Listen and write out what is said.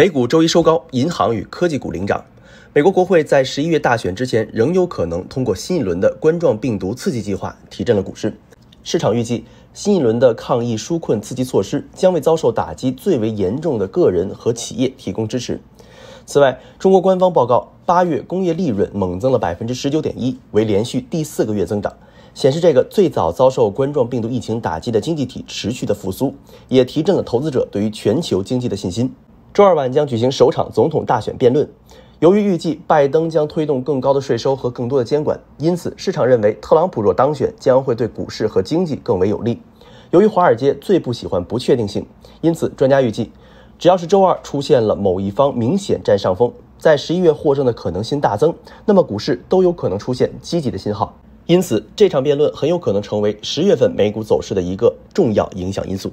美股周一收高，银行与科技股领涨。美国国会在十一月大选之前，仍有可能通过新一轮的冠状病毒刺激计划，提振了股市。市场预计，新一轮的抗疫纾困刺激措施将为遭受打击最为严重的个人和企业提供支持。此外，中国官方报告，八月工业利润猛增了百分之十九点一，为连续第四个月增长，显示这个最早遭受冠状病毒疫情打击的经济体持续的复苏，也提振了投资者对于全球经济的信心。周二晚将举行首场总统大选辩论。由于预计拜登将推动更高的税收和更多的监管，因此市场认为特朗普若当选，将会对股市和经济更为有利。由于华尔街最不喜欢不确定性，因此专家预计，只要是周二出现了某一方明显占上风，在十一月获胜的可能性大增，那么股市都有可能出现积极的信号。因此，这场辩论很有可能成为十月份美股走势的一个重要影响因素。